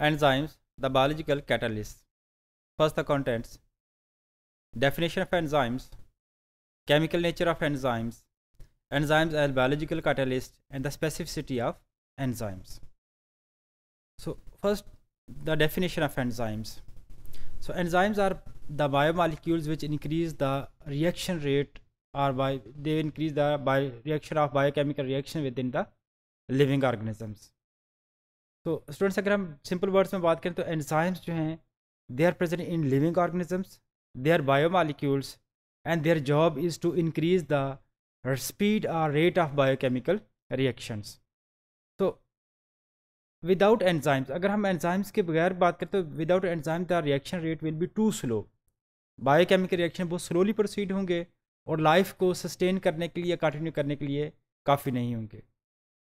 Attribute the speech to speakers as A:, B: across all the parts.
A: Enzymes, the biological catalysts. First, the contents. Definition of enzymes, chemical nature of enzymes, enzymes as biological catalysts, and the specificity of enzymes. So, first, the definition of enzymes. So, enzymes are the biomolecules which increase the reaction rate or by they increase the by reaction of biochemical reaction within the living organisms. तो students अगर हम simple words में बात करें तो enzymes जो हैं they are present in living organisms they are biomolecules and their job is to increase the speed और रेट ऑफ बायोकेमिकल रिएक्शंस तो विदाउट एंजाइम्स अगर हम एंजाइम्स के बगैर बात करें तो without enzyme the reaction rate will be too slow biochemical reaction बहुत स्लोली प्रोसीड होंगे और लाइफ को सस्टेन करने के लिए कंटिन्यू करने के लिए काफ़ी नहीं होंगे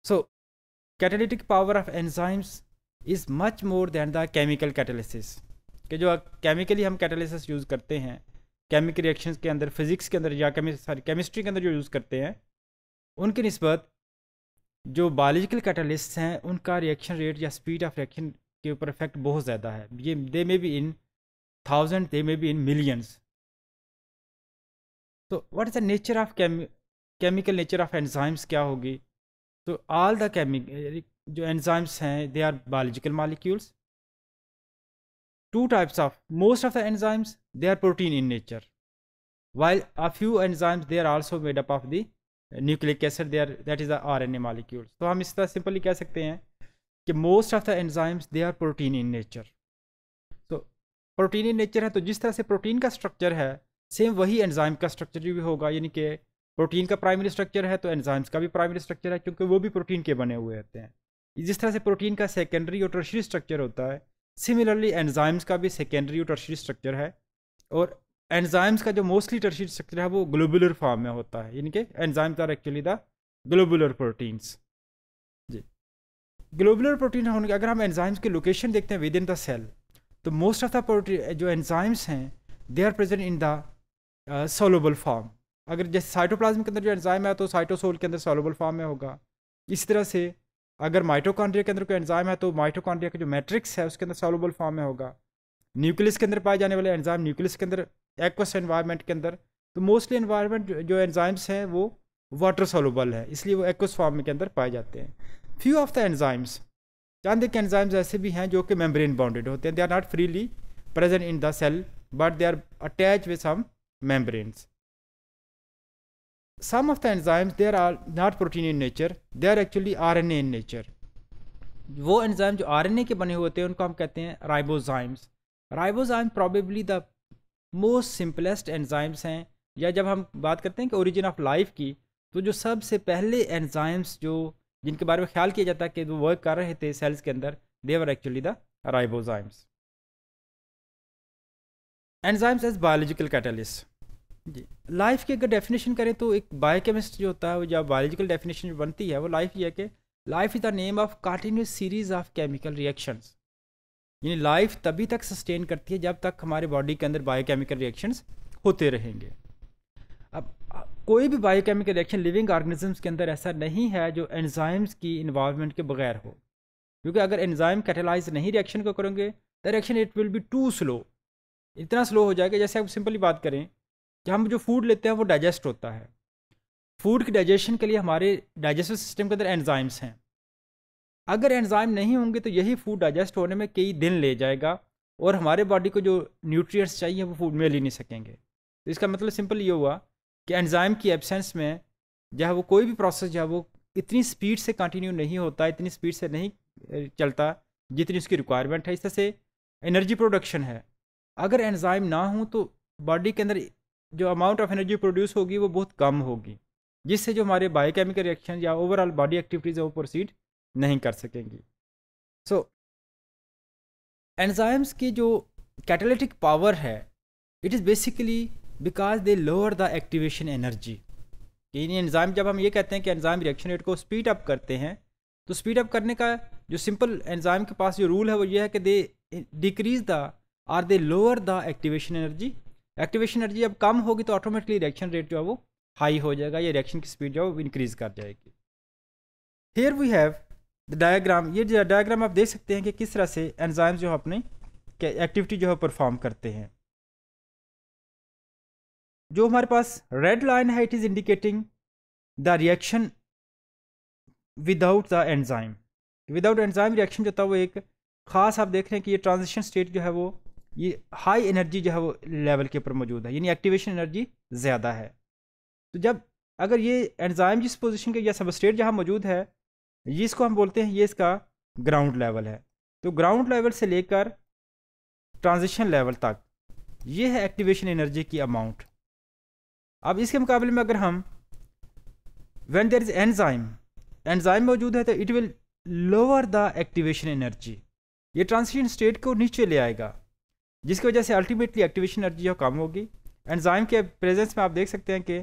A: so catalytic power of enzymes is much more than the chemical catalysis कि जो केमिकली हम कैटालिसिस यूज़ करते हैं केमिकल रिएक्शन के अंदर फिज़िक्स के अंदर या सॉरी केमिस्ट्री के अंदर जो यूज़ करते हैं उनकी नस्बत जो बायोलॉजिकल कैटालिस्ट हैं उनका रिएक्शन रेट या स्पीड ऑफ रिएक्शन के ऊपर इफेक्ट बहुत ज़्यादा है ये they may be in thousand they may be in millions तो what is the nature of chemical nature of enzymes क्या होगी तो ऑल द केमिक जो एंजाइम्स हैं they are biological molecules two types of most of the enzymes they are protein in nature while a few enzymes they are also made up of the nucleic acid they are that is the rna molecules तो हम इस तरह simply कह सकते हैं कि most of the enzymes they are protein in nature तो protein in nature है तो जिस तरह से प्रोटीन का स्ट्रक्चर है सेम वही एंजाइम का स्ट्रक्चर भी होगा यानी कि प्रोटीन का प्राइमरी स्ट्रक्चर है तो एंजाइम्स का भी प्राइमरी स्ट्रक्चर है क्योंकि वो भी प्रोटीन के बने हुए होते हैं जिस तरह से प्रोटीन का सेकेंडरी और टर्शरी स्ट्रक्चर होता है सिमिलरली एनजाइम्स का भी सेकेंडरी और टर्शरी स्ट्रक्चर है और एनजाइम्स का जो मोस्टली टर्शरी स्ट्रक्चर है वो ग्लोबुलर फॉर्म में होता है यानी कि enzymes are actually the globular proteins जी ग्लोबुलर प्रोटीन होने के अगर हम एनजाइम्स की लोकेशन देखते हैं विद इन द सेल तो मोस्ट ऑफ द प्रोटीन जो एनजाइम्स हैं they are present in the soluble form अगर जैसे साइटोप्लाज्म के अंदर जो एंजाइम है तो साइटोसोल के अंदर सोलोबल फॉर्म में होगा इसी तरह से अगर माइटोकॉन्ड्रिया के अंदर कोई एंजाइम है तो माइटोकॉन्ड्रिया का जो मैट्रिक्स है उसके अंदर सॉलोबल फॉर्म में होगा न्यूक्लियस के अंदर पाए जाने वाले एंजाइम न्यूक्लियस के अंदर एक्वस एनवायरमेंट के अंदर तो मोस्टली एनवायरमेंट जो एंजाइम्स हैं वो वाटर सॉलुबल है इसलिए वो एक्वस फॉर्म के अंदर पाए जाते हैं फ्यू ऑफ द एंजाइम्स चांद एक एंजाइम्स ऐसे भी हैं जो कि मेम्ब्रेन बाउंडेड होते हैं they are not freely present in the cell but they are attach with some membranes some of the enzymes they are not protein in nature they are actually RNA in nature वो enzyme जो RNA के बने होते हैं उनको हम कहते हैं ribozymes ribozyme probably the most simplest enzymes हैं या जब हम बात करते हैं कि ओरिजिन ऑफ लाइफ की तो जो सबसे पहले एंजाइम्स जो जिनके बारे में ख्याल किया जाता है कि वो वर्क कर रहे थे सेल्स के अंदर they were actually the ribozymes enzymes as biological catalyst जी लाइफ की अगर डेफिनेशन करें तो एक बायोकेमिस्ट जो होता है वो जब बायोलॉजिकल डेफिनेशन बनती है वो लाइफ ये है कि life is the name of continuous series of chemical reactions यानी लाइफ तभी तक सस्टेन करती है जब तक हमारे बॉडी के अंदर बायोकेमिकल रिएक्शंस होते रहेंगे अब कोई भी बायोकेमिकल रिएक्शन लिविंग ऑर्गेनिजम्स के अंदर ऐसा नहीं है जो एनजाइम्स की इन्वॉलमेंट के बगैर हो क्योंकि अगर एनजाइम कैटेलाइज नहीं रिएक्शन को करेंगे the reaction it will be too slow इतना स्लो हो जाएगा जैसे आप सिंपली बात करें कि हम जो फूड लेते हैं वो डाइजेस्ट होता है फूड के डाइजेशन के लिए हमारे डाइजेस्टिव सिस्टम के अंदर एंजाइम्स हैं अगर एंजाइम नहीं होंगे तो यही फूड डाइजेस्ट होने में कई दिन ले जाएगा और हमारे बॉडी को जो न्यूट्रिएंट्स चाहिए वो फूड में ले नहीं सकेंगे तो इसका मतलब सिंपल ये हुआ कि एंजाइम की एब्सेंस में जो है वो कोई भी प्रोसेस जो है वो इतनी स्पीड से कंटिन्यू नहीं होता इतनी स्पीड से नहीं चलता जितनी उसकी रिक्वायरमेंट है इस तरह से एनर्जी प्रोडक्शन है अगर एंजाइम ना हो तो बॉडी के अंदर जो अमाउंट ऑफ एनर्जी प्रोड्यूस होगी वो बहुत कम होगी जिससे जो हमारे बायोकेमिकल रिएक्शन या ओवरऑल बॉडी एक्टिविटीज़ वो प्रोसीड नहीं कर सकेंगी सो so, एनजाइम्स की जो कैटेलिटिक पावर है it is basically because they lower the activation energy इन एनजाइम जब हम ये कहते हैं कि एनजाइम रिएक्शन रेट को स्पीड अप करते हैं तो स्पीड अप करने का जो सिंपल एनजाइम के पास जो रूल है वो ये है कि they decrease the or they lower the activation energy activation energy जब कम होगी तो ऑटोमेटिकली रिएक्शन रेट जो है वो हाई हो जाएगा या रिएक्शन की स्पीड जो है वो इंक्रीज कर जाएगी here we have the diagram ये डायग्राम आप देख सकते हैं कि किस तरह से एनजाइम जो है अपने एक्टिविटी जो है परफॉर्म करते हैं जो हमारे पास रेड लाइन है it is indicating the reaction without the enzyme without enzyme reaction जो था वो एक खास आप देख रहे हैं कि ये ट्रांजिशन स्टेट जो है वो ये हाई एनर्जी जो है वो लेवल के ऊपर मौजूद है यानी एक्टिवेशन एनर्जी ज़्यादा है तो जब अगर ये एंजाइम जिस पोजीशन के या सबस्टेट जहाँ मौजूद है ये इसको हम बोलते हैं ये इसका ग्राउंड लेवल है तो ग्राउंड लेवल से लेकर ट्रांजिशन लेवल तक ये है एक्टिवेशन एनर्जी की अमाउंट अब इसके मुकाबले में अगर हम when there is enzyme enzyme मौजूद है तो it will lower the activation energy ये ट्रांजिशन स्टेट को नीचे ले आएगा जिसकी वजह से अल्टीमेटली एक्टिवेशन एनर्जी जो कम होगी एंजाइम के प्रेजेंस में आप देख सकते हैं कि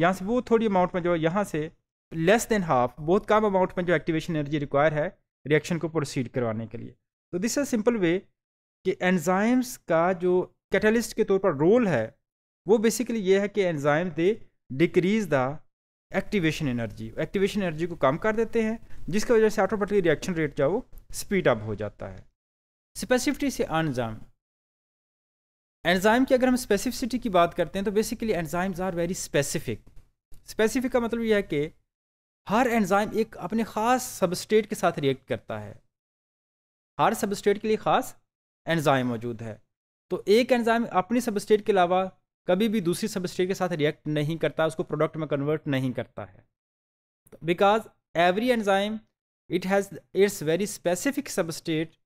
A: यहाँ से बहुत थोड़ी अमाउंट में जो यहाँ से लेस देन हाफ बहुत कम अमाउंट में जो एक्टिवेशन एनर्जी रिक्वायर है रिएक्शन को प्रोसीड करवाने के लिए तो दिस इज़ सिंपल वे कि एनजाइम्स का जो कैटलिस्ट के तौर पर रोल है वो बेसिकली ये है कि enzyme they decrease the activation energy activation energy को कम कर देते हैं जिसकी वजह से ऑटोमेटिकली रिएक्शन रेट जो है वो स्पीड अप हो जाता है स्पेसिफिटी से अनजाम एंजाइम की अगर हम स्पेसिफिसिटी की बात करते हैं तो basically enzymes are very specific specific का मतलब यह है कि हर एंजाइम एक अपने ख़ास सबस्टेट के साथ रिएक्ट करता है हर सबस्टेट के लिए ख़ास एंजाइम मौजूद है तो एक एंजाइम अपनी सबस्टेट के अलावा कभी भी दूसरी सबस्टेट के साथ रिएक्ट नहीं करता उसको प्रोडक्ट में कन्वर्ट नहीं करता है because every enzyme it has its very specific substrate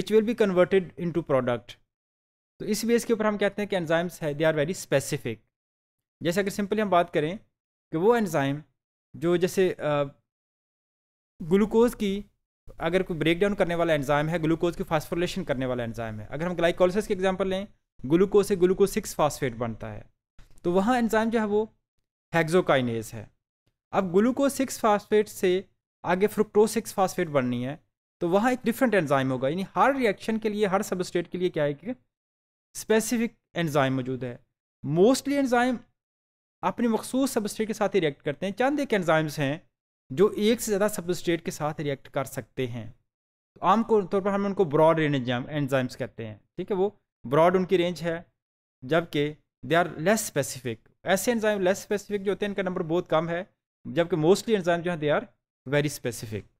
A: which will be converted into product तो इस बेस के ऊपर हम कहते हैं कि एंजाइम्स है दे आर वेरी स्पेसिफिक जैसे अगर सिंपली हम बात करें कि वो एनजाइम जो जैसे ग्लूकोज की अगर कोई ब्रेकडाउन करने वाला एंजाइम है ग्लूकोज की फास्फोलेशन करने वाला एंजाइम है अगर हम ग्लाइकोलिसिस की एग्जाम्पल लें ग्लूकोज से ग्लूकोज सिक्स फास्फेट बनता है तो वहाँ एंजाइम जो है वो हैग्जोकाइनेज है अब ग्लूकोज सिक्स फास्फेट से आगे फ्रुक्टोज सिक्स फास्फेट बननी है तो वहाँ एक डिफरेंट एंजाइम होगा यानी हर रिएक्शन के लिए हर सबस्टेट के लिए क्या है कि स्पेसिफिक एंजाइम मौजूद है मोस्टली एंजाइम अपने मखसूस सबस्ट्रेट के साथ ही रिएक्ट करते हैं चंद एक एनजाइम्स हैं जो एक से ज़्यादा सबस्ट्रेट के साथ रिएक्ट कर सकते हैं तो आम तौर पर हम उनको ब्रॉड रेंज एनजाइम्स कहते हैं ठीक है वो ब्रॉड उनकी रेंज है जबकि दे आर लेस स्पेसिफिक ऐसे एंजाइम लेस स्पेसिफिक जो होते हैं इनका नंबर बहुत कम है जबकि मोस्टली एंजाइम जो है दे आर वेरी स्पेसिफिक